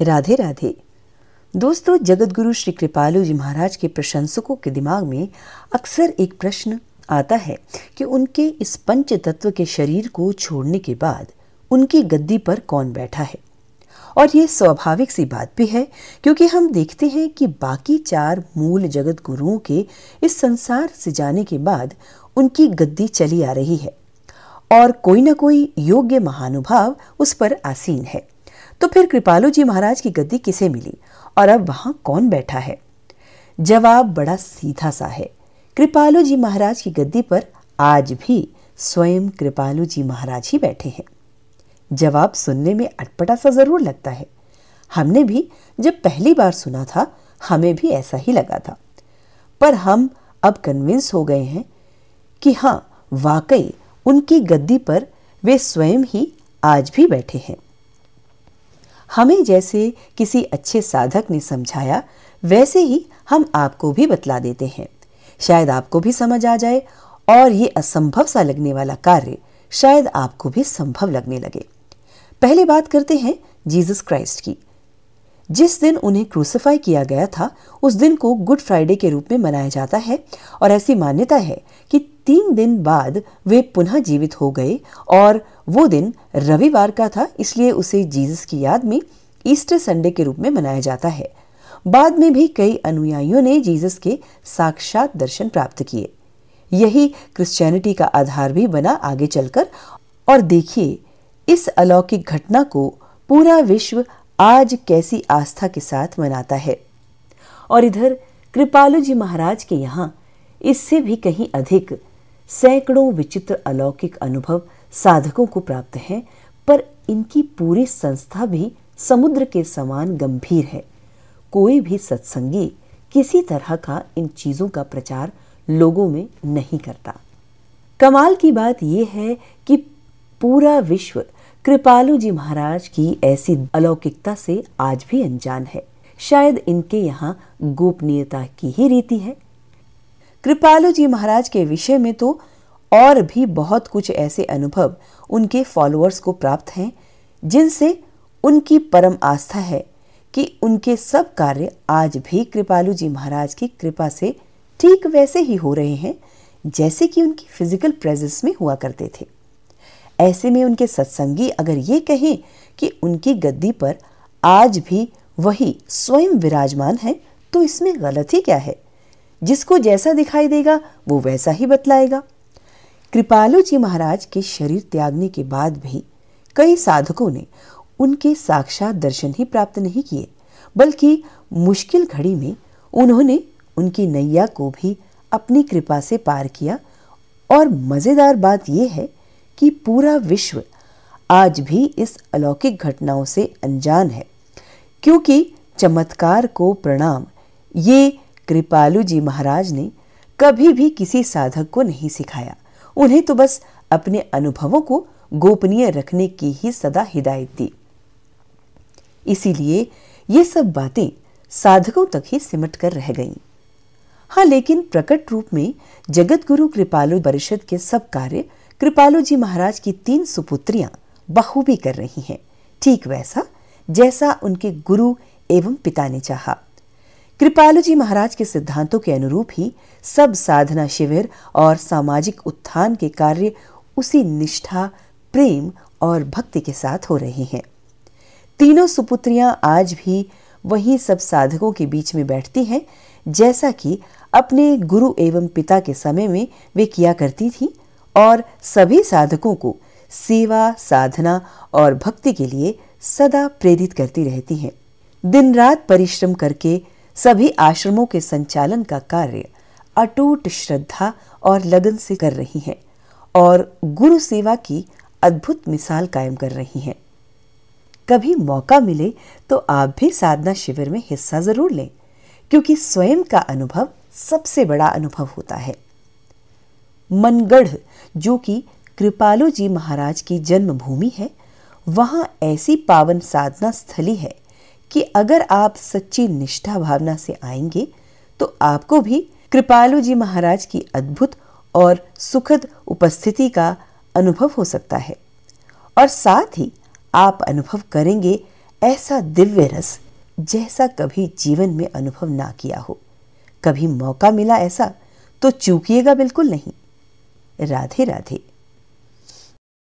राधे राधे दोस्तों जगतगुरु श्री कृपालू जी महाराज के प्रशंसकों के दिमाग में अक्सर एक प्रश्न आता है कि उनके इस पंच तत्व के शरीर को छोड़ने के बाद उनकी गद्दी पर कौन बैठा है और ये स्वाभाविक सी बात भी है क्योंकि हम देखते हैं कि बाकी चार मूल जगत गुरुओं के इस संसार से जाने के बाद उनकी गद्दी चली आ रही है और कोई ना कोई योग्य महानुभाव उस पर आसीन है तो फिर कृपालू जी महाराज की गद्दी किसे मिली और अब वहां कौन बैठा है जवाब बड़ा सीधा सा है कृपालू जी महाराज की गद्दी पर आज भी स्वयं कृपालू जी महाराज ही बैठे हैं जवाब सुनने में अटपटा सा जरूर लगता है हमने भी जब पहली बार सुना था हमें भी ऐसा ही लगा था पर हम अब कन्विंस हो गए हैं कि हाँ वाकई उनकी गद्दी पर वे स्वयं ही आज भी बैठे हैं हमें जैसे किसी अच्छे साधक ने समझाया वैसे ही हम आपको भी बतला देते हैं शायद आपको भी समझ आ जाए और ये असंभव सा लगने वाला कार्य शायद आपको भी संभव लगने लगे पहले बात करते हैं जीसस क्राइस्ट की जिस दिन उन्हें क्रूसिफाई किया गया था उस दिन को गुड फ्राइडे के रूप में मनाया जाता है और ऐसी मान्यता है कि तीन दिन बाद वे पुनः जीवित हो गए और वो दिन रविवार का था इसलिए उसे जीसस की याद में ईस्टर संडे के रूप में मनाया जाता है बाद में भी कई अनुयायियों ने जीसस के साक्षात दर्शन प्राप्त किए यही क्रिश्चियनिटी का आधार भी बना आगे चलकर और देखिए इस अलौकिक घटना को पूरा विश्व आज कैसी आस्था के साथ मनाता है और इधर कृपालु जी महाराज के यहाँ इससे भी कहीं अधिक सैकड़ों विचित्र अलौकिक अनुभव साधकों को प्राप्त हैं पर इनकी पूरी संस्था भी समुद्र के समान गंभीर है कोई भी सत्संगी किसी तरह का इन चीज़ों का प्रचार लोगों में नहीं करता कमाल की बात यह है कि पूरा विश्व कृपालू जी महाराज की ऐसी अलौकिकता से आज भी अनजान है शायद इनके यहाँ गोपनीयता की ही रीति है कृपालू जी महाराज के विषय में तो और भी बहुत कुछ ऐसे अनुभव उनके फॉलोअर्स को प्राप्त हैं जिनसे उनकी परम आस्था है कि उनके सब कार्य आज भी कृपालू जी महाराज की कृपा से ठीक वैसे ही हो रहे हैं जैसे कि उनकी फिजिकल प्रेजेंस में हुआ करते थे ऐसे में उनके सत्संगी अगर ये कहें कि उनकी गद्दी पर आज भी वही स्वयं विराजमान है तो इसमें गलत ही क्या है जिसको जैसा दिखाई देगा वो वैसा ही बतलाएगा कृपालु जी महाराज के शरीर त्यागने के बाद भी कई साधकों ने उनके साक्षात दर्शन ही प्राप्त नहीं किए बल्कि मुश्किल घड़ी में उन्होंने उनकी नैया को भी अपनी कृपा से पार किया और मज़ेदार बात यह है कि पूरा विश्व आज भी इस अलौकिक घटनाओं से अनजान है क्योंकि चमत्कार को प्रणाम ये कृपालू जी महाराज ने कभी भी किसी साधक को नहीं सिखाया उन्हें तो बस अपने अनुभवों को गोपनीय रखने की ही सदा हिदायत दी इसीलिए ये सब बातें साधकों तक ही सिमट कर रह गईं हाँ लेकिन प्रकट रूप में जगत गुरु कृपालु परिषद के सब कार्य कृपालू जी महाराज की तीन सुपुत्रियां बखूबी कर रही हैं ठीक वैसा जैसा उनके गुरु एवं पिता ने चाहा कृपालू जी महाराज के सिद्धांतों के अनुरूप ही सब साधना शिविर और सामाजिक उत्थान के कार्य उसी निष्ठा प्रेम और भक्ति के साथ हो रहे हैं तीनों सुपुत्रियां आज भी वहीं सब साधकों के बीच में बैठती हैं जैसा कि अपने गुरु एवं पिता के समय में वे किया करती थीं और सभी साधकों को सेवा साधना और भक्ति के लिए सदा प्रेरित करती रहती हैं दिन रात परिश्रम करके सभी आश्रमों के संचालन का कार्य अटूट श्रद्धा और लगन से कर रही हैं और गुरु सेवा की अद्भुत मिसाल कायम कर रही हैं कभी मौका मिले तो आप भी साधना शिविर में हिस्सा जरूर लें क्योंकि स्वयं का अनुभव सबसे बड़ा अनुभव होता है मनगढ़ जो कि कृपालु जी महाराज की जन्मभूमि है वहाँ ऐसी पावन साधना स्थली है कि अगर आप सच्ची निष्ठा भावना से आएंगे तो आपको भी कृपालु जी महाराज की अद्भुत और सुखद उपस्थिति का अनुभव हो सकता है और साथ ही आप अनुभव करेंगे ऐसा दिव्य रस जैसा कभी जीवन में अनुभव ना किया हो कभी मौका मिला ऐसा तो चूकिएगा बिल्कुल नहीं राधे राधे